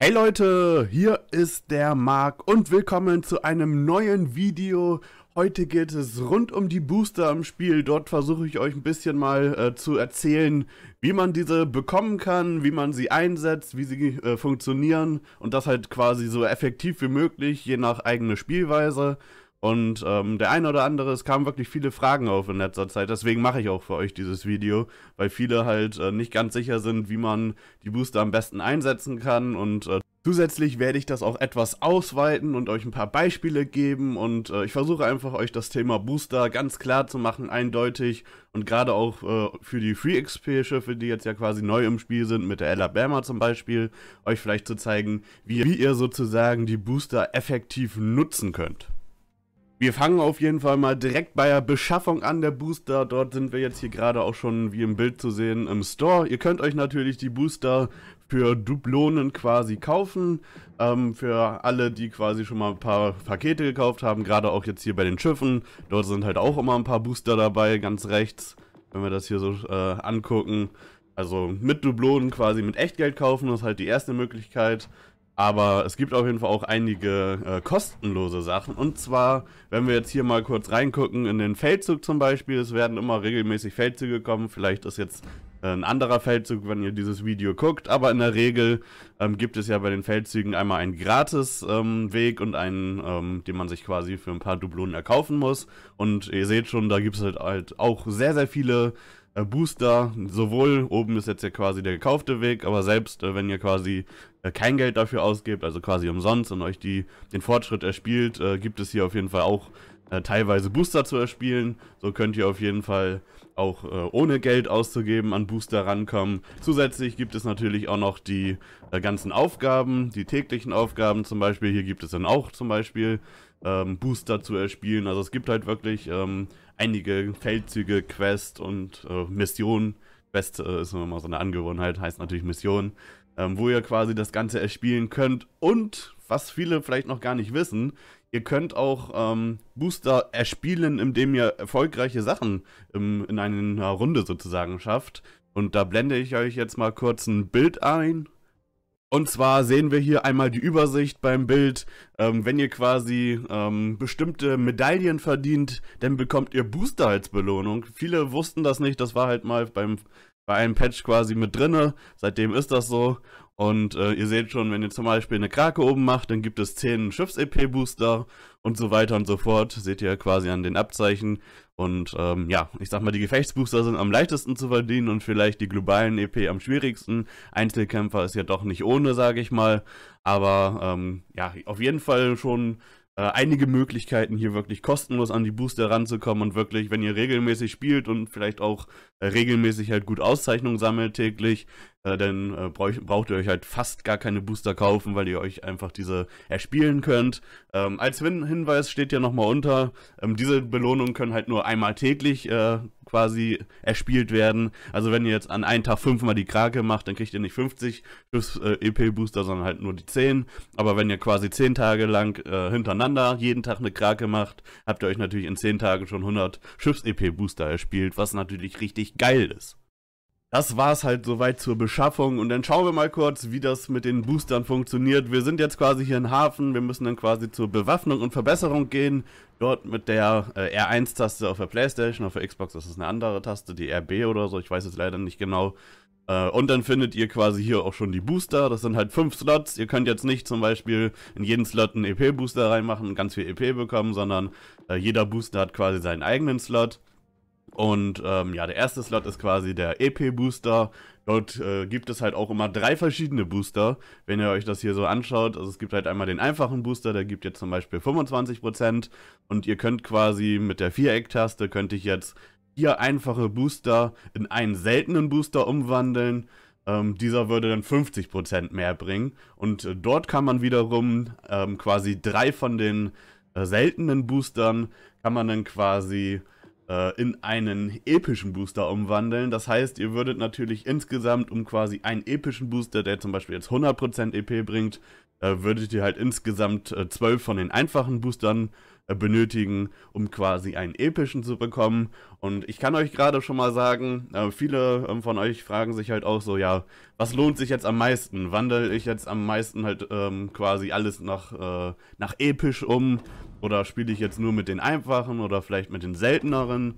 Hey Leute, hier ist der Marc und willkommen zu einem neuen Video. Heute geht es rund um die Booster im Spiel. Dort versuche ich euch ein bisschen mal äh, zu erzählen, wie man diese bekommen kann, wie man sie einsetzt, wie sie äh, funktionieren und das halt quasi so effektiv wie möglich, je nach eigener Spielweise. Und ähm, der eine oder andere, es kamen wirklich viele Fragen auf in letzter Zeit. Deswegen mache ich auch für euch dieses Video, weil viele halt äh, nicht ganz sicher sind, wie man die Booster am besten einsetzen kann. Und äh, zusätzlich werde ich das auch etwas ausweiten und euch ein paar Beispiele geben. Und äh, ich versuche einfach euch das Thema Booster ganz klar zu machen, eindeutig. Und gerade auch äh, für die Free XP-Schiffe, die jetzt ja quasi neu im Spiel sind, mit der Alabama zum Beispiel, euch vielleicht zu zeigen, wie, wie ihr sozusagen die Booster effektiv nutzen könnt. Wir fangen auf jeden Fall mal direkt bei der Beschaffung an der Booster. Dort sind wir jetzt hier gerade auch schon, wie im Bild zu sehen, im Store. Ihr könnt euch natürlich die Booster für Dublonen quasi kaufen. Ähm, für alle, die quasi schon mal ein paar Pakete gekauft haben, gerade auch jetzt hier bei den Schiffen. Dort sind halt auch immer ein paar Booster dabei, ganz rechts, wenn wir das hier so äh, angucken. Also mit Dublonen quasi mit Echtgeld kaufen, das ist halt die erste Möglichkeit. Aber es gibt auf jeden Fall auch einige äh, kostenlose Sachen. Und zwar, wenn wir jetzt hier mal kurz reingucken, in den Feldzug zum Beispiel, es werden immer regelmäßig Feldzüge kommen. Vielleicht ist jetzt äh, ein anderer Feldzug, wenn ihr dieses Video guckt. Aber in der Regel ähm, gibt es ja bei den Feldzügen einmal einen Gratis-Weg ähm, und einen, ähm, den man sich quasi für ein paar Dublonen erkaufen muss. Und ihr seht schon, da gibt es halt, halt, auch sehr, sehr viele äh, Booster, sowohl oben ist jetzt ja quasi der gekaufte Weg, aber selbst äh, wenn ihr quasi äh, kein Geld dafür ausgebt, also quasi umsonst und euch die, den Fortschritt erspielt, äh, gibt es hier auf jeden Fall auch äh, teilweise Booster zu erspielen. So könnt ihr auf jeden Fall auch äh, ohne Geld auszugeben an Booster rankommen. Zusätzlich gibt es natürlich auch noch die ganzen Aufgaben, die täglichen Aufgaben zum Beispiel. Hier gibt es dann auch zum Beispiel ähm, Booster zu erspielen. Also es gibt halt wirklich... Ähm, einige Feldzüge, Quests und äh, Missionen. Quest äh, ist immer so eine Angewohnheit, heißt natürlich Mission, ähm, wo ihr quasi das Ganze erspielen könnt. Und was viele vielleicht noch gar nicht wissen, ihr könnt auch ähm, Booster erspielen, indem ihr erfolgreiche Sachen im, ähm, in einer Runde sozusagen schafft. Und da blende ich euch jetzt mal kurz ein Bild ein. Und zwar sehen wir hier einmal die Übersicht beim Bild. Ähm, wenn ihr quasi ähm, bestimmte Medaillen verdient, dann bekommt ihr Booster als Belohnung. Viele wussten das nicht, das war halt mal beim bei einem Patch quasi mit drinne. Seitdem ist das so. Und äh, ihr seht schon, wenn ihr zum Beispiel eine Krake oben macht, dann gibt es 10 Schiffs-EP-Booster und so weiter und so fort. Seht ihr quasi an den Abzeichen. Und ähm, ja, ich sag mal, die Gefechtsbooster sind am leichtesten zu verdienen und vielleicht die globalen EP am schwierigsten. Einzelkämpfer ist ja doch nicht ohne, sage ich mal. Aber ähm, ja, auf jeden Fall schon äh, einige Möglichkeiten, hier wirklich kostenlos an die Booster ranzukommen und wirklich, wenn ihr regelmäßig spielt und vielleicht auch äh, regelmäßig halt gut Auszeichnungen sammelt täglich, äh, dann äh, braucht ihr euch halt fast gar keine Booster kaufen, weil ihr euch einfach diese erspielen könnt. Ähm, als Hin Hinweis steht ja nochmal unter, ähm, diese Belohnungen können halt nur einmal täglich äh, quasi erspielt werden. Also wenn ihr jetzt an einem Tag fünfmal die Krake macht, dann kriegt ihr nicht 50 fürs äh, EP-Booster, sondern halt nur die 10. Aber wenn ihr quasi 10 Tage lang äh, hintereinander jeden Tag eine Krake macht, habt ihr euch natürlich in 10 Tagen schon 100 Schiffs-EP-Booster erspielt, was natürlich richtig geil ist das war es halt soweit zur Beschaffung und dann schauen wir mal kurz, wie das mit den Boostern funktioniert. Wir sind jetzt quasi hier in Hafen, wir müssen dann quasi zur Bewaffnung und Verbesserung gehen. Dort mit der äh, R1-Taste auf der Playstation, auf der Xbox ist es eine andere Taste, die RB oder so, ich weiß jetzt leider nicht genau. Äh, und dann findet ihr quasi hier auch schon die Booster, das sind halt fünf Slots. Ihr könnt jetzt nicht zum Beispiel in jeden Slot einen EP-Booster reinmachen und ganz viel EP bekommen, sondern äh, jeder Booster hat quasi seinen eigenen Slot. Und ähm, ja, der erste Slot ist quasi der EP-Booster. Dort äh, gibt es halt auch immer drei verschiedene Booster, wenn ihr euch das hier so anschaut. Also es gibt halt einmal den einfachen Booster, der gibt jetzt zum Beispiel 25% und ihr könnt quasi mit der Viereck-Taste könnte ich jetzt vier einfache Booster in einen seltenen Booster umwandeln. Ähm, dieser würde dann 50% mehr bringen. Und äh, dort kann man wiederum ähm, quasi drei von den äh, seltenen Boostern, kann man dann quasi äh, in einen epischen Booster umwandeln. Das heißt, ihr würdet natürlich insgesamt um quasi einen epischen Booster, der zum Beispiel jetzt 100% EP bringt, äh, würdet ihr halt insgesamt äh, 12 von den einfachen Boostern äh, benötigen, um quasi einen epischen zu bekommen. Und ich kann euch gerade schon mal sagen, viele ähm, von euch fragen sich halt auch so, ja, was lohnt sich jetzt am meisten? Wandel ich jetzt am meisten halt ähm, quasi alles nach, äh, nach episch um? Oder spiele ich jetzt nur mit den einfachen oder vielleicht mit den selteneren?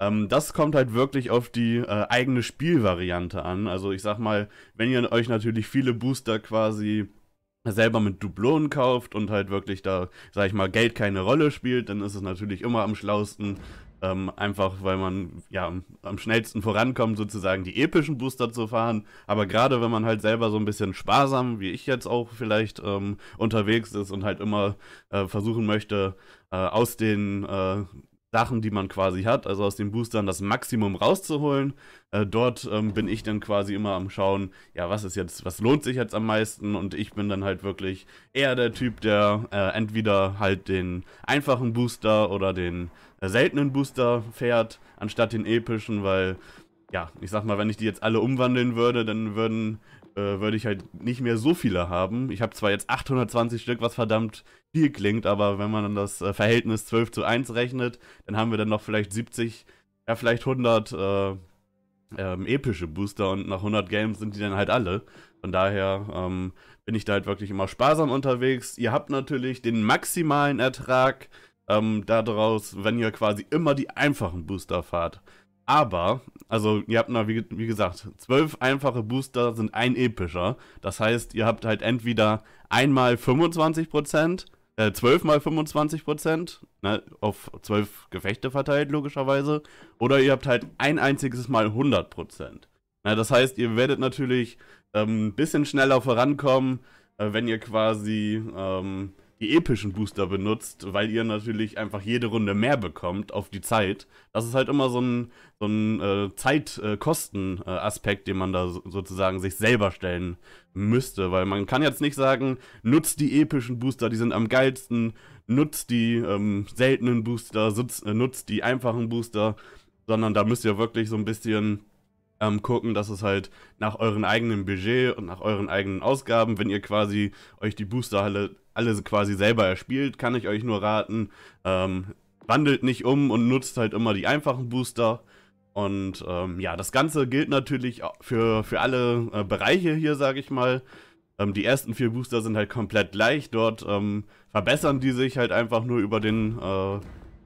Ähm, das kommt halt wirklich auf die äh, eigene Spielvariante an. Also ich sag mal, wenn ihr euch natürlich viele Booster quasi selber mit Dublonen kauft und halt wirklich da, sag ich mal, Geld keine Rolle spielt, dann ist es natürlich immer am schlausten, ähm, einfach weil man ja am schnellsten vorankommt, sozusagen die epischen Booster zu fahren. Aber gerade wenn man halt selber so ein bisschen sparsam, wie ich jetzt auch vielleicht, ähm, unterwegs ist und halt immer äh, versuchen möchte, äh, aus den äh, Sachen, die man quasi hat, also aus den Boostern das Maximum rauszuholen. Äh, dort ähm, bin ich dann quasi immer am Schauen, ja, was ist jetzt, was lohnt sich jetzt am meisten? Und ich bin dann halt wirklich eher der Typ, der äh, entweder halt den einfachen Booster oder den äh, seltenen Booster fährt, anstatt den epischen, weil ja, ich sag mal, wenn ich die jetzt alle umwandeln würde, dann würden äh, würde ich halt nicht mehr so viele haben. Ich habe zwar jetzt 820 Stück, was verdammt viel klingt, aber wenn man dann das äh, Verhältnis 12 zu 1 rechnet, dann haben wir dann noch vielleicht 70, ja vielleicht 100 äh, ähm, epische Booster und nach 100 Games sind die dann halt alle. Von daher ähm, bin ich da halt wirklich immer sparsam unterwegs. Ihr habt natürlich den maximalen Ertrag ähm, daraus, wenn ihr quasi immer die einfachen Booster fahrt. Aber, also ihr habt mal, wie, wie gesagt, zwölf einfache Booster sind ein epischer. Das heißt, ihr habt halt entweder einmal 25%, äh, zwölfmal 25%, ne, auf zwölf Gefechte verteilt logischerweise, oder ihr habt halt ein einziges Mal 100%. Ne, das heißt, ihr werdet natürlich ein ähm, bisschen schneller vorankommen, äh, wenn ihr quasi... Ähm, die epischen Booster benutzt, weil ihr natürlich einfach jede Runde mehr bekommt auf die Zeit. Das ist halt immer so ein, so ein äh, Zeitkosten-Aspekt, äh, den man da so, sozusagen sich selber stellen müsste, weil man kann jetzt nicht sagen, nutzt die epischen Booster, die sind am geilsten, nutzt die ähm, seltenen Booster, äh, nutzt die einfachen Booster, sondern da müsst ihr wirklich so ein bisschen ähm, gucken, dass es halt nach euren eigenen Budget und nach euren eigenen Ausgaben, wenn ihr quasi euch die Booster alle, alle quasi selber erspielt, kann ich euch nur raten, ähm, wandelt nicht um und nutzt halt immer die einfachen Booster. Und ähm, ja, das Ganze gilt natürlich für, für alle äh, Bereiche hier, sage ich mal. Ähm, die ersten vier Booster sind halt komplett gleich. Dort ähm, verbessern die sich halt einfach nur über den, äh,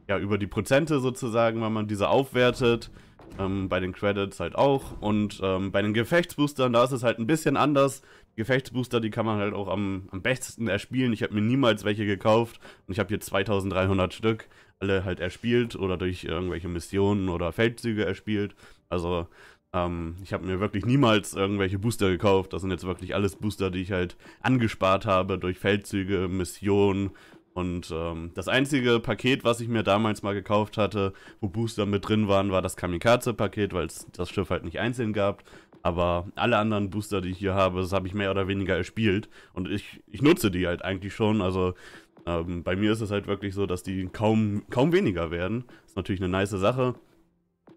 ja, über die Prozente sozusagen, wenn man diese aufwertet. Ähm, bei den Credits halt auch. Und ähm, bei den Gefechtsboostern, da ist es halt ein bisschen anders. Die Gefechtsbooster, die kann man halt auch am, am besten erspielen. Ich habe mir niemals welche gekauft. Und ich habe hier 2300 Stück. Alle halt erspielt oder durch irgendwelche Missionen oder Feldzüge erspielt. Also ähm, ich habe mir wirklich niemals irgendwelche Booster gekauft. Das sind jetzt wirklich alles Booster, die ich halt angespart habe durch Feldzüge, Missionen und ähm, das einzige Paket, was ich mir damals mal gekauft hatte, wo Booster mit drin waren, war das Kamikaze-Paket, weil es das Schiff halt nicht einzeln gab. Aber alle anderen Booster, die ich hier habe, das habe ich mehr oder weniger erspielt. Und ich, ich nutze die halt eigentlich schon. Also ähm, bei mir ist es halt wirklich so, dass die kaum, kaum weniger werden. Ist natürlich eine nice Sache.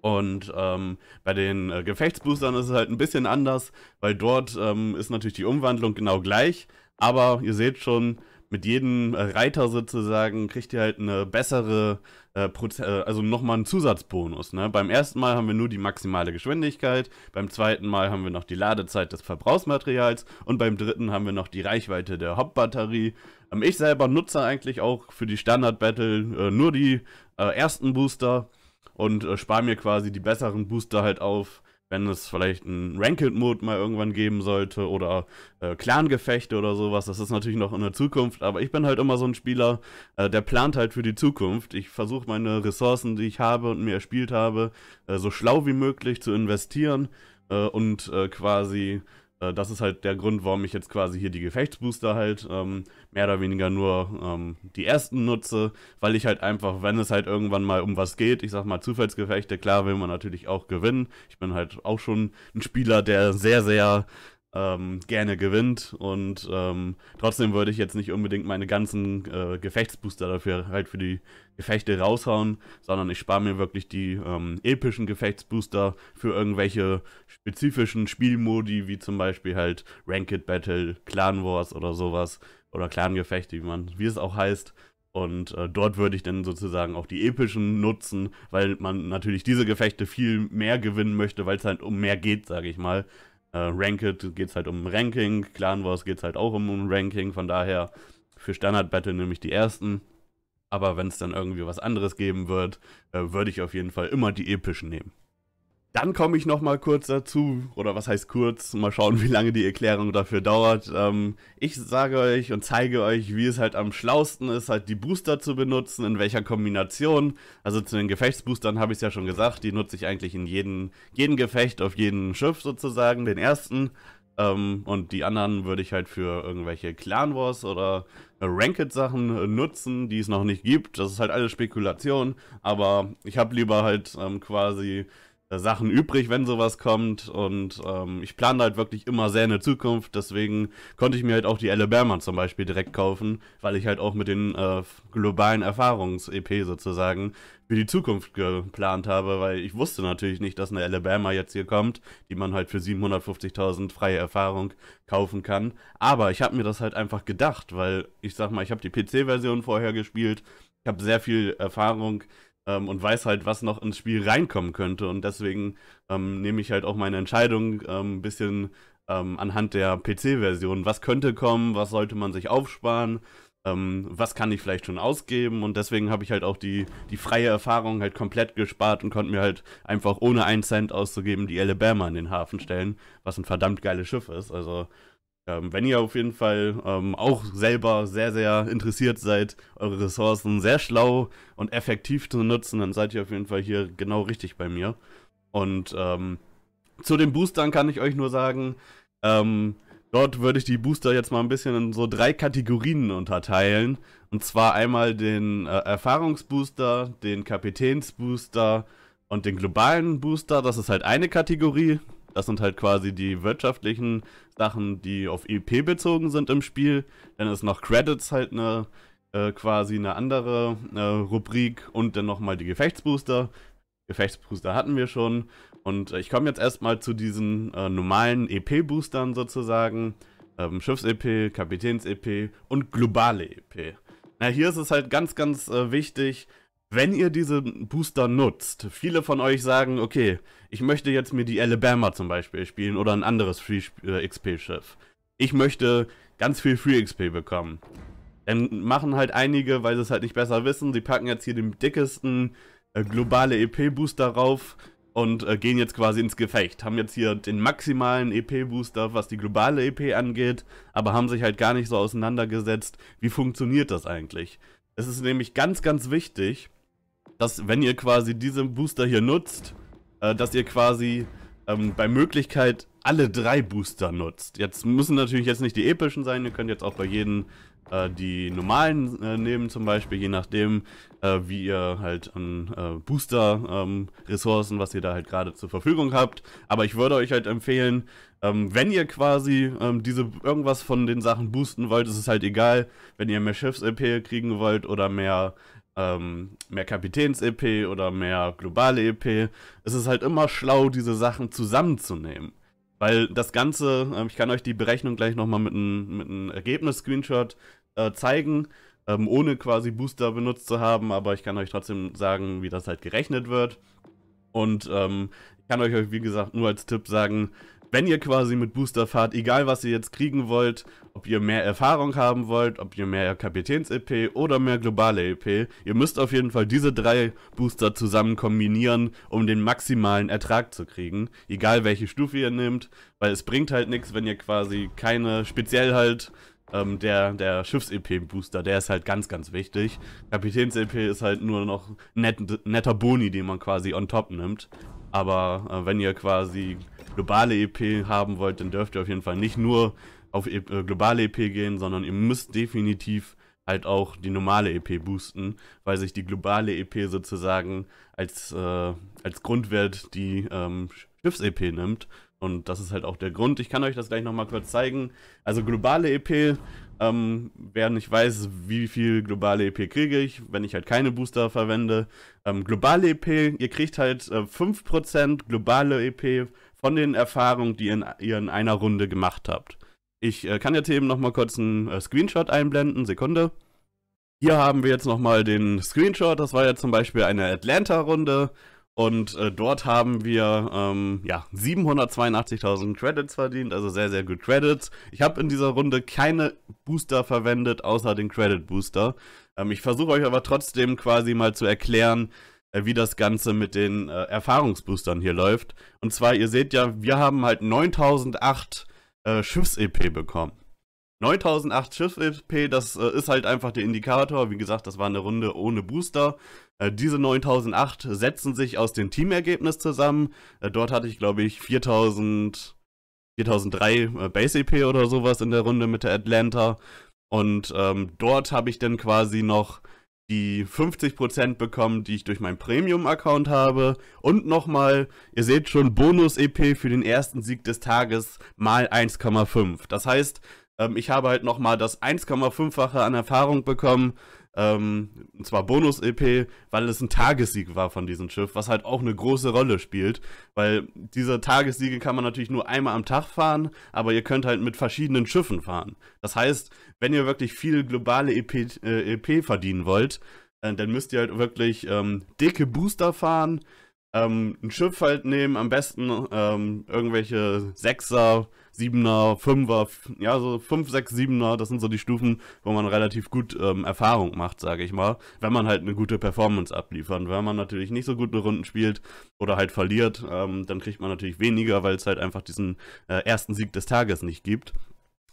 Und ähm, bei den äh, Gefechtsboostern ist es halt ein bisschen anders, weil dort ähm, ist natürlich die Umwandlung genau gleich. Aber ihr seht schon, mit jedem äh, Reiter sozusagen kriegt ihr halt eine bessere, äh, Proze äh, also nochmal einen Zusatzbonus. Ne? Beim ersten Mal haben wir nur die maximale Geschwindigkeit, beim zweiten Mal haben wir noch die Ladezeit des Verbrauchsmaterials und beim dritten haben wir noch die Reichweite der Hauptbatterie. Ähm, ich selber nutze eigentlich auch für die Standard-Battle äh, nur die äh, ersten Booster und äh, spare mir quasi die besseren Booster halt auf wenn es vielleicht einen Ranked-Mode mal irgendwann geben sollte oder äh, Clan-Gefechte oder sowas. Das ist natürlich noch in der Zukunft, aber ich bin halt immer so ein Spieler, äh, der plant halt für die Zukunft. Ich versuche meine Ressourcen, die ich habe und mir erspielt habe, äh, so schlau wie möglich zu investieren äh, und äh, quasi äh, das ist halt der Grund, warum ich jetzt quasi hier die Gefechtsbooster halt ähm, mehr oder weniger nur ähm, die ersten nutze, weil ich halt einfach, wenn es halt irgendwann mal um was geht, ich sag mal Zufallsgefechte, klar will man natürlich auch gewinnen. Ich bin halt auch schon ein Spieler, der sehr, sehr ähm, gerne gewinnt. Und ähm, trotzdem würde ich jetzt nicht unbedingt meine ganzen äh, Gefechtsbooster dafür halt für die Gefechte raushauen, sondern ich spare mir wirklich die ähm, epischen Gefechtsbooster für irgendwelche spezifischen Spielmodi, wie zum Beispiel halt Ranked Battle, Clan Wars oder sowas. Oder Clan-Gefechte, wie wie es auch heißt. Und äh, dort würde ich dann sozusagen auch die epischen nutzen, weil man natürlich diese Gefechte viel mehr gewinnen möchte, weil es halt um mehr geht, sage ich mal, äh, Ranked geht es halt um Ranking, Clan Wars geht es halt auch um Ranking, von daher für Standard Battle nehme ich die ersten. Aber wenn es dann irgendwie was anderes geben wird, äh, würde ich auf jeden Fall immer die epischen nehmen. Dann komme ich noch mal kurz dazu, oder was heißt kurz, mal schauen, wie lange die Erklärung dafür dauert. Ähm, ich sage euch und zeige euch, wie es halt am schlausten ist, halt die Booster zu benutzen, in welcher Kombination. Also zu den Gefechtsboostern habe ich es ja schon gesagt, die nutze ich eigentlich in jedem, jedem Gefecht, auf jedem Schiff sozusagen, den ersten. Ähm, und die anderen würde ich halt für irgendwelche Clan Wars oder Ranked-Sachen äh, nutzen, die es noch nicht gibt. Das ist halt alles Spekulation, aber ich habe lieber halt ähm, quasi äh, Sachen übrig, wenn sowas kommt. Und ähm, ich plane halt wirklich immer sehr in der Zukunft. Deswegen konnte ich mir halt auch die Alabama zum Beispiel direkt kaufen, weil ich halt auch mit den äh, globalen Erfahrungs-EP sozusagen für die Zukunft geplant habe, weil ich wusste natürlich nicht, dass eine Alabama jetzt hier kommt, die man halt für 750.000 freie Erfahrung kaufen kann. Aber ich habe mir das halt einfach gedacht, weil ich sag mal, ich habe die PC-Version vorher gespielt, ich habe sehr viel Erfahrung ähm, und weiß halt, was noch ins Spiel reinkommen könnte. Und deswegen ähm, nehme ich halt auch meine Entscheidung ähm, ein bisschen ähm, anhand der PC-Version. Was könnte kommen, was sollte man sich aufsparen, ähm, was kann ich vielleicht schon ausgeben. Und deswegen habe ich halt auch die, die freie Erfahrung halt komplett gespart und konnte mir halt einfach ohne einen Cent auszugeben die Alabama in den Hafen stellen, was ein verdammt geiles Schiff ist. Also ähm, wenn ihr auf jeden Fall ähm, auch selber sehr, sehr interessiert seid, eure Ressourcen sehr schlau und effektiv zu nutzen, dann seid ihr auf jeden Fall hier genau richtig bei mir. Und ähm, zu den Boostern kann ich euch nur sagen, ähm, dort würde ich die Booster jetzt mal ein bisschen in so drei Kategorien unterteilen. Und zwar einmal den äh, Erfahrungsbooster, den Kapitänsbooster und den globalen Booster. Das ist halt eine Kategorie. Das sind halt quasi die wirtschaftlichen Sachen, die auf EP bezogen sind im Spiel. Dann ist noch Credits halt eine äh, quasi eine andere äh, Rubrik und dann nochmal die Gefechtsbooster. Gefechtsbooster hatten wir schon. Und äh, ich komme jetzt erstmal zu diesen äh, normalen EP-Boostern sozusagen. Ähm, Schiffs-EP, Kapitäns-EP und globale EP. Na, hier ist es halt ganz, ganz äh, wichtig, wenn ihr diese Booster nutzt, viele von euch sagen, okay, ich möchte jetzt mir die Alabama zum Beispiel spielen oder ein anderes Free äh, XP-Schiff. Ich möchte ganz viel Free XP bekommen. Dann machen halt einige, weil sie es halt nicht besser wissen, sie packen jetzt hier den dickesten äh, globale EP-Booster rauf und äh, gehen jetzt quasi ins Gefecht. Haben jetzt hier den maximalen EP-Booster, was die globale EP angeht, aber haben sich halt gar nicht so auseinandergesetzt, wie funktioniert das eigentlich. Es ist nämlich ganz, ganz wichtig, dass wenn ihr quasi diesen Booster hier nutzt, äh, dass ihr quasi ähm, bei Möglichkeit alle drei Booster nutzt. Jetzt müssen natürlich jetzt nicht die epischen sein, ihr könnt jetzt auch bei jedem äh, die normalen äh, nehmen zum Beispiel, je nachdem äh, wie ihr halt an äh, Booster-Ressourcen, ähm, was ihr da halt gerade zur Verfügung habt. Aber ich würde euch halt empfehlen, ähm, wenn ihr quasi ähm, diese irgendwas von den Sachen boosten wollt, ist es halt egal, wenn ihr mehr Schiffs-EP kriegen wollt oder mehr ähm, mehr Kapitäns-EP oder mehr globale EP. Es ist halt immer schlau, diese Sachen zusammenzunehmen. Weil das Ganze, äh, ich kann euch die Berechnung gleich nochmal mit einem Ergebnis-Screenshot äh, zeigen, ähm, ohne quasi Booster benutzt zu haben, aber ich kann euch trotzdem sagen, wie das halt gerechnet wird. Und ähm, ich kann euch, wie gesagt, nur als Tipp sagen, wenn ihr quasi mit Booster fahrt, egal was ihr jetzt kriegen wollt, ob ihr mehr Erfahrung haben wollt, ob ihr mehr Kapitäns-EP oder mehr globale EP, ihr müsst auf jeden Fall diese drei Booster zusammen kombinieren, um den maximalen Ertrag zu kriegen, egal welche Stufe ihr nehmt, weil es bringt halt nichts, wenn ihr quasi keine, speziell halt ähm, der, der Schiffs-EP-Booster, der ist halt ganz, ganz wichtig. Kapitäns-EP ist halt nur noch net, netter Boni, den man quasi on top nimmt. Aber äh, wenn ihr quasi globale EP haben wollt, dann dürft ihr auf jeden Fall nicht nur auf e äh, globale EP gehen, sondern ihr müsst definitiv halt auch die normale EP boosten, weil sich die globale EP sozusagen als, äh, als Grundwert die ähm, Schiffs-EP nimmt. Und das ist halt auch der Grund. Ich kann euch das gleich nochmal kurz zeigen. Also globale EP, ähm, wer nicht weiß, wie viel globale EP kriege ich, wenn ich halt keine Booster verwende. Ähm, globale EP, ihr kriegt halt äh, 5% globale EP von den Erfahrungen, die in, ihr in einer Runde gemacht habt. Ich äh, kann jetzt eben nochmal kurz einen äh, Screenshot einblenden, Sekunde. Hier haben wir jetzt nochmal den Screenshot, das war jetzt zum Beispiel eine Atlanta-Runde und äh, dort haben wir ähm, ja, 782.000 Credits verdient, also sehr, sehr gut Credits. Ich habe in dieser Runde keine Booster verwendet, außer den Credit Booster. Ähm, ich versuche euch aber trotzdem quasi mal zu erklären, äh, wie das Ganze mit den äh, Erfahrungsboostern hier läuft. Und zwar, ihr seht ja, wir haben halt 9008 äh, Schiffs-EP bekommen. 9008 Schiffs-EP, das äh, ist halt einfach der Indikator. Wie gesagt, das war eine Runde ohne Booster. Äh, diese 9008 setzen sich aus dem Teamergebnis zusammen. Äh, dort hatte ich, glaube ich, 4000... 4003 Base EP oder sowas in der Runde mit der Atlanta. Und ähm, dort habe ich dann quasi noch die 50% bekommen, die ich durch meinen Premium-Account habe. Und nochmal, ihr seht schon, Bonus-EP für den ersten Sieg des Tages mal 1,5. Das heißt, ähm, ich habe halt nochmal das 1,5-fache an Erfahrung bekommen ähm, und zwar Bonus-EP, weil es ein Tagessieg war von diesem Schiff, was halt auch eine große Rolle spielt. Weil diese Tagessiege kann man natürlich nur einmal am Tag fahren, aber ihr könnt halt mit verschiedenen Schiffen fahren. Das heißt, wenn ihr wirklich viel globale EP, äh, EP verdienen wollt, äh, dann müsst ihr halt wirklich ähm, dicke Booster fahren, ähm, ein Schiff halt nehmen, am besten ähm, irgendwelche Sechser, Siebener, Fünfer, ja, so fünf, sechs, Siebener, das sind so die Stufen, wo man relativ gut ähm, Erfahrung macht, sage ich mal, wenn man halt eine gute Performance abliefert. Wenn man natürlich nicht so gute Runden spielt oder halt verliert, ähm, dann kriegt man natürlich weniger, weil es halt einfach diesen äh, ersten Sieg des Tages nicht gibt.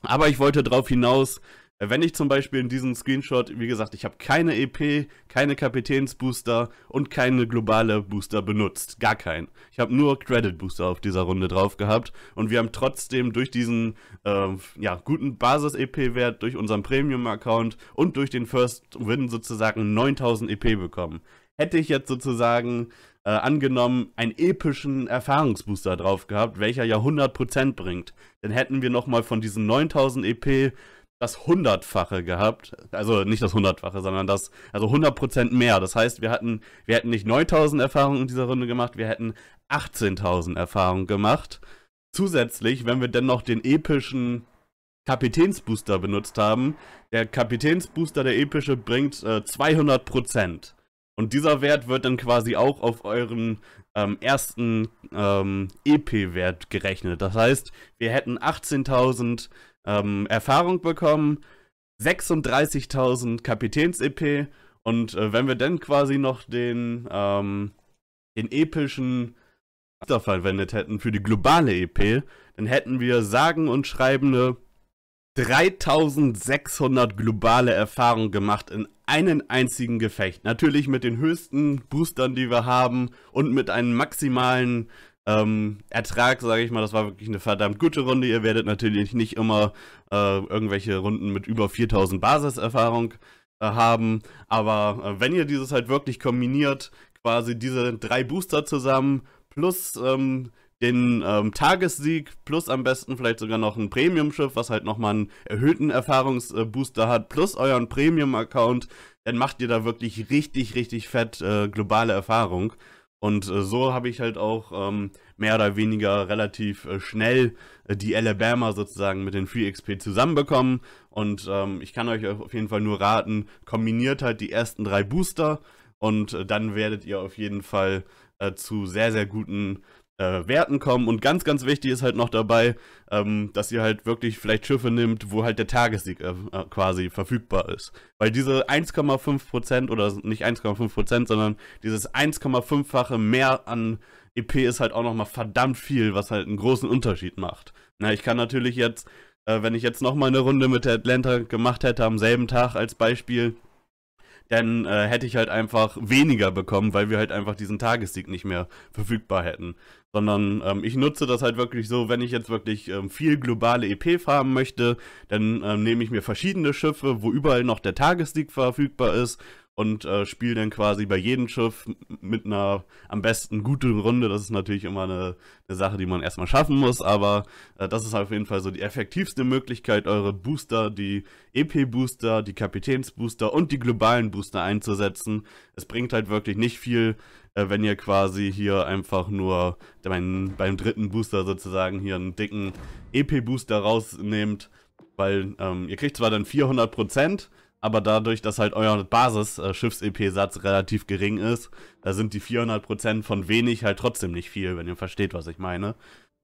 Aber ich wollte darauf hinaus, wenn ich zum Beispiel in diesem Screenshot, wie gesagt, ich habe keine EP, keine Kapitänsbooster und keine globale Booster benutzt. Gar keinen. Ich habe nur Credit Booster auf dieser Runde drauf gehabt. Und wir haben trotzdem durch diesen äh, ja, guten Basis-EP-Wert, durch unseren Premium-Account und durch den First Win sozusagen 9000 EP bekommen. Hätte ich jetzt sozusagen äh, angenommen einen epischen Erfahrungsbooster drauf gehabt, welcher ja 100% bringt, dann hätten wir nochmal von diesen 9000 EP das Hundertfache gehabt. Also nicht das Hundertfache, sondern das, also 100% mehr. Das heißt, wir hatten, wir hätten nicht 9000 Erfahrungen in dieser Runde gemacht, wir hätten 18.000 Erfahrungen gemacht. Zusätzlich, wenn wir dennoch den epischen Kapitänsbooster benutzt haben, der Kapitänsbooster, der epische, bringt äh, 200%. Und dieser Wert wird dann quasi auch auf euren ähm, ersten ähm, EP-Wert gerechnet. Das heißt, wir hätten 18.000 Erfahrungen ähm, Erfahrung bekommen, 36.000 Kapitäns-EP und äh, wenn wir dann quasi noch den, ähm, den epischen Master verwendet hätten für die globale EP, dann hätten wir sagen und schreibende 3600 globale Erfahrung gemacht in einen einzigen Gefecht. Natürlich mit den höchsten Boostern, die wir haben und mit einem maximalen ähm, Ertrag, sage ich mal, das war wirklich eine verdammt gute Runde. Ihr werdet natürlich nicht immer äh, irgendwelche Runden mit über 4000 Basiserfahrung äh, haben, aber äh, wenn ihr dieses halt wirklich kombiniert, quasi diese drei Booster zusammen plus ähm, den ähm, Tagessieg plus am besten vielleicht sogar noch ein Premium-Schiff, was halt nochmal einen erhöhten Erfahrungsbooster hat, plus euren Premium-Account, dann macht ihr da wirklich richtig, richtig fett äh, globale Erfahrung. Und äh, so habe ich halt auch ähm, mehr oder weniger relativ äh, schnell äh, die Alabama sozusagen mit den Free XP zusammenbekommen. Und ähm, ich kann euch auf jeden Fall nur raten, kombiniert halt die ersten drei Booster und äh, dann werdet ihr auf jeden Fall äh, zu sehr, sehr guten äh, Werten kommen. Und ganz, ganz wichtig ist halt noch dabei, ähm, dass ihr halt wirklich vielleicht Schiffe nimmt, wo halt der Tagessieg äh, äh quasi verfügbar ist. Weil diese 1,5% oder nicht 1,5%, sondern dieses 1,5-fache mehr an EP ist halt auch nochmal verdammt viel, was halt einen großen Unterschied macht. Na, ich kann natürlich jetzt, äh, wenn ich jetzt nochmal eine Runde mit der Atlanta gemacht hätte am selben Tag als Beispiel, dann äh, hätte ich halt einfach weniger bekommen, weil wir halt einfach diesen Tagessieg nicht mehr verfügbar hätten. Sondern ähm, ich nutze das halt wirklich so, wenn ich jetzt wirklich ähm, viel globale EP farmen möchte, dann ähm, nehme ich mir verschiedene Schiffe, wo überall noch der Tagessieg verfügbar ist und äh, spiele dann quasi bei jedem Schiff mit einer am besten guten Runde. Das ist natürlich immer eine, eine Sache, die man erstmal schaffen muss, aber äh, das ist auf jeden Fall so die effektivste Möglichkeit, eure Booster, die EP-Booster, die Kapitänsbooster und die globalen Booster einzusetzen. Es bringt halt wirklich nicht viel, äh, wenn ihr quasi hier einfach nur beim, beim dritten Booster sozusagen hier einen dicken EP-Booster rausnehmt, weil ähm, ihr kriegt zwar dann 400%, aber dadurch, dass halt euer Basis-Schiffs-EP-Satz äh, relativ gering ist, da sind die 400% von wenig halt trotzdem nicht viel, wenn ihr versteht, was ich meine.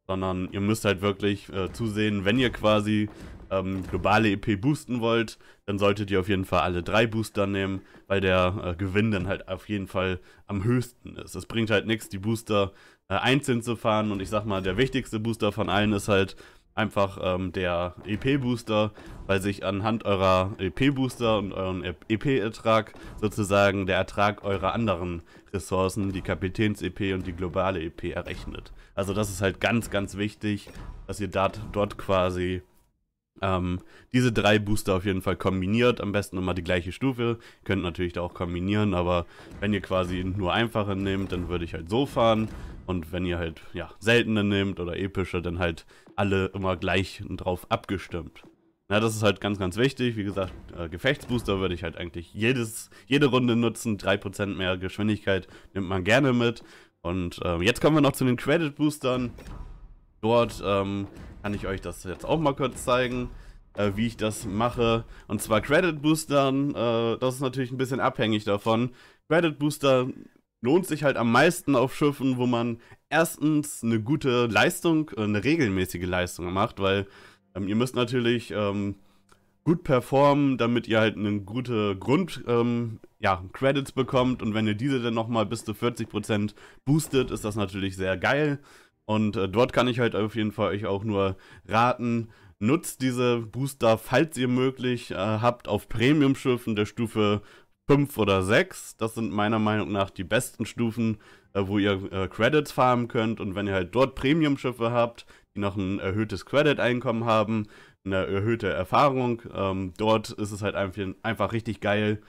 Sondern ihr müsst halt wirklich äh, zusehen, wenn ihr quasi ähm, globale EP boosten wollt, dann solltet ihr auf jeden Fall alle drei Booster nehmen, weil der äh, Gewinn dann halt auf jeden Fall am höchsten ist. Es bringt halt nichts, die Booster äh, einzeln zu fahren und ich sag mal, der wichtigste Booster von allen ist halt einfach ähm, der EP-Booster, weil sich anhand eurer EP-Booster und euren EP-Ertrag sozusagen der Ertrag eurer anderen Ressourcen, die Kapitäns-EP und die globale EP, errechnet. Also das ist halt ganz, ganz wichtig, dass ihr dort, dort quasi ähm, diese drei Booster auf jeden Fall kombiniert, am besten immer die gleiche Stufe. Ihr Könnt natürlich da auch kombinieren, aber wenn ihr quasi nur einfache nehmt, dann würde ich halt so fahren. Und wenn ihr halt, ja, seltene nehmt oder epische, dann halt alle immer gleich drauf abgestimmt. Na, das ist halt ganz, ganz wichtig. Wie gesagt, äh, Gefechtsbooster würde ich halt eigentlich jedes, jede Runde nutzen. 3% mehr Geschwindigkeit nimmt man gerne mit. Und äh, jetzt kommen wir noch zu den Credit Boostern. Dort ähm, kann ich euch das jetzt auch mal kurz zeigen, äh, wie ich das mache. Und zwar Credit Boostern, äh, das ist natürlich ein bisschen abhängig davon. Credit Booster lohnt sich halt am meisten auf Schiffen, wo man erstens eine gute Leistung, äh, eine regelmäßige Leistung macht, weil ähm, ihr müsst natürlich ähm, gut performen, damit ihr halt eine gute Grund, ähm, ja, Credits bekommt und wenn ihr diese dann nochmal bis zu 40% boostet, ist das natürlich sehr geil und äh, dort kann ich halt auf jeden Fall euch auch nur raten, nutzt diese Booster, falls ihr möglich äh, habt, auf Premium-Schiffen der Stufe 5 oder 6. Das sind meiner Meinung nach die besten Stufen, äh, wo ihr äh, Credits farmen könnt. Und wenn ihr halt dort Premium-Schiffe habt, die noch ein erhöhtes Credit-Einkommen haben, eine erhöhte Erfahrung, ähm, dort ist es halt einfach, einfach richtig geil,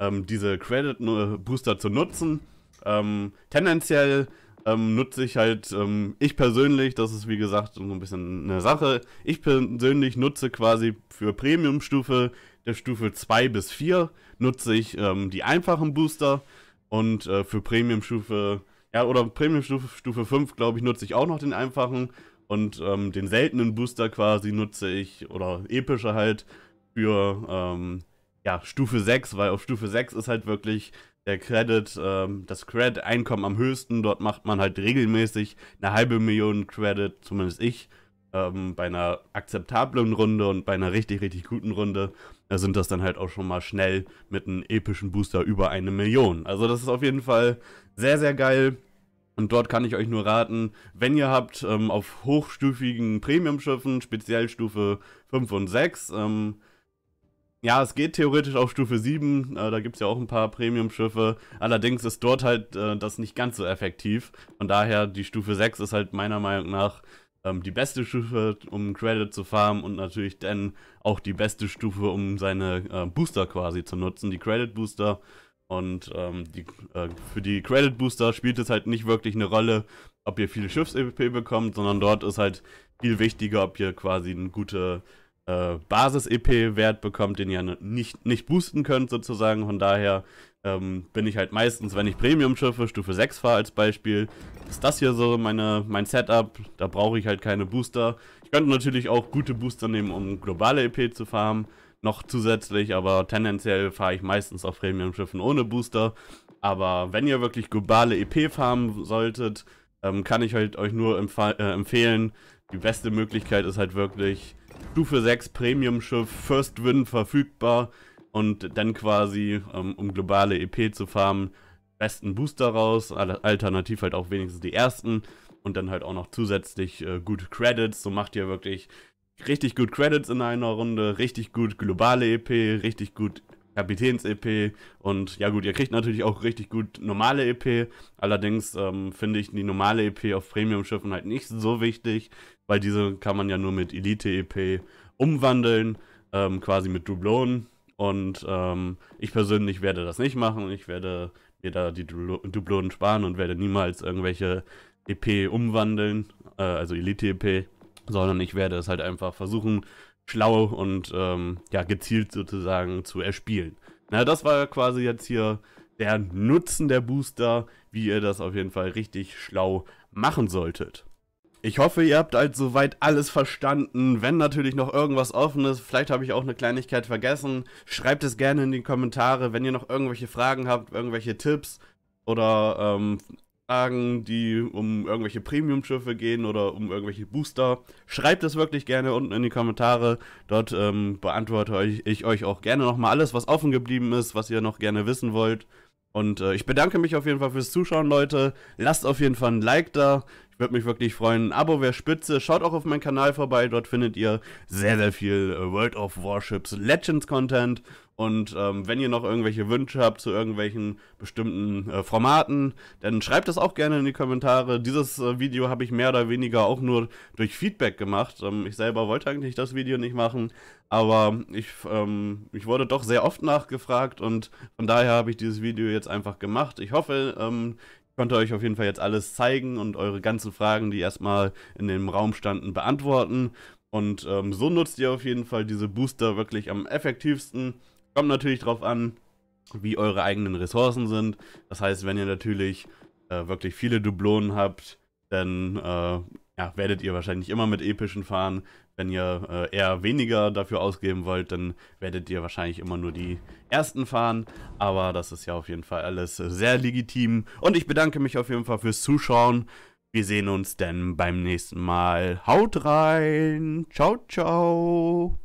ähm, diese Credit-Booster äh, zu nutzen. Ähm, tendenziell ähm, nutze ich halt, ähm, ich persönlich, das ist wie gesagt so ein bisschen eine Sache, ich persönlich nutze quasi für Premium-Stufe, der Stufe 2 bis 4, nutze ich ähm, die einfachen Booster und äh, für Premium-Stufe, ja, oder Premium-Stufe Stufe 5, glaube ich, nutze ich auch noch den einfachen und ähm, den seltenen Booster quasi nutze ich, oder epische halt, für, ähm, ja, Stufe 6, weil auf Stufe 6 ist halt wirklich der Credit, ähm, das Credit-Einkommen am höchsten. Dort macht man halt regelmäßig eine halbe Million Credit, zumindest ich, ähm, bei einer akzeptablen Runde und bei einer richtig, richtig guten Runde. Da sind das dann halt auch schon mal schnell mit einem epischen Booster über eine Million. Also das ist auf jeden Fall sehr, sehr geil. Und dort kann ich euch nur raten, wenn ihr habt, ähm, auf hochstufigen Premium-Schiffen, speziell Stufe 5 und 6, ähm, ja, es geht theoretisch auf Stufe 7, äh, da gibt es ja auch ein paar Premium-Schiffe. Allerdings ist dort halt äh, das nicht ganz so effektiv. Von daher, die Stufe 6 ist halt meiner Meinung nach ähm, die beste Stufe, um Credit zu farmen und natürlich dann auch die beste Stufe, um seine äh, Booster quasi zu nutzen, die Credit-Booster. Und ähm, die, äh, für die Credit-Booster spielt es halt nicht wirklich eine Rolle, ob ihr viele Schiffs-EP bekommt, sondern dort ist halt viel wichtiger, ob ihr quasi eine gute äh, Basis-EP-Wert bekommt, den ihr nicht, nicht boosten könnt sozusagen. Von daher ähm, bin ich halt meistens, wenn ich Premium-Schiffe, Stufe 6 fahre als Beispiel, ist das hier so meine, mein Setup. Da brauche ich halt keine Booster. Ich könnte natürlich auch gute Booster nehmen, um globale EP zu farmen, noch zusätzlich, aber tendenziell fahre ich meistens auf Premium-Schiffen ohne Booster. Aber wenn ihr wirklich globale EP farmen solltet, ähm, kann ich halt euch nur äh, empfehlen, die beste Möglichkeit ist halt wirklich Stufe 6 Premium-Schiff, First Win verfügbar und dann quasi, ähm, um globale EP zu farmen, besten Booster raus, alternativ halt auch wenigstens die ersten und dann halt auch noch zusätzlich äh, gute Credits. So macht ihr wirklich richtig gut Credits in einer Runde, richtig gut globale EP, richtig gut Kapitäns-EP. Und ja gut, ihr kriegt natürlich auch richtig gut normale EP. Allerdings ähm, finde ich die normale EP auf Premium-Schiffen halt nicht so wichtig, weil diese kann man ja nur mit Elite-EP umwandeln, ähm, quasi mit Dublonen. Und ähm, ich persönlich werde das nicht machen. Ich werde mir da die Dublonen sparen und werde niemals irgendwelche EP umwandeln, äh, also Elite-EP, sondern ich werde es halt einfach versuchen, schlau und ähm, ja, gezielt sozusagen zu erspielen. Na, das war quasi jetzt hier der Nutzen der Booster, wie ihr das auf jeden Fall richtig schlau machen solltet. Ich hoffe, ihr habt halt soweit alles verstanden. Wenn natürlich noch irgendwas offen ist, vielleicht habe ich auch eine Kleinigkeit vergessen, schreibt es gerne in die Kommentare. Wenn ihr noch irgendwelche Fragen habt, irgendwelche Tipps oder ähm, Fragen, die um irgendwelche Premium-Schiffe gehen oder um irgendwelche Booster, schreibt es wirklich gerne unten in die Kommentare. Dort ähm, beantworte euch, ich euch auch gerne nochmal alles, was offen geblieben ist, was ihr noch gerne wissen wollt. Und äh, ich bedanke mich auf jeden Fall fürs Zuschauen, Leute. Lasst auf jeden Fall ein Like da. Ich würde mich wirklich freuen. Ein Abo wäre spitze. Schaut auch auf meinen Kanal vorbei. Dort findet ihr sehr, sehr viel äh, World of Warships Legends Content. Und ähm, wenn ihr noch irgendwelche Wünsche habt zu irgendwelchen bestimmten äh, Formaten, dann schreibt das auch gerne in die Kommentare. Dieses äh, Video habe ich mehr oder weniger auch nur durch Feedback gemacht. Ähm, ich selber wollte eigentlich das Video nicht machen, aber ich, ähm, ich wurde doch sehr oft nachgefragt und von daher habe ich dieses Video jetzt einfach gemacht. Ich hoffe, ähm, ich konnte euch auf jeden Fall jetzt alles zeigen und eure ganzen Fragen, die erstmal in dem Raum standen, beantworten. Und ähm, so nutzt ihr auf jeden Fall diese Booster wirklich am effektivsten. Kommt natürlich darauf an, wie eure eigenen Ressourcen sind. Das heißt, wenn ihr natürlich äh, wirklich viele Dublonen habt, dann äh, ja, werdet ihr wahrscheinlich immer mit epischen fahren. Wenn ihr äh, eher weniger dafür ausgeben wollt, dann werdet ihr wahrscheinlich immer nur die ersten fahren. Aber das ist ja auf jeden Fall alles sehr legitim. Und ich bedanke mich auf jeden Fall fürs Zuschauen. Wir sehen uns dann beim nächsten Mal. Haut rein. Ciao, ciao.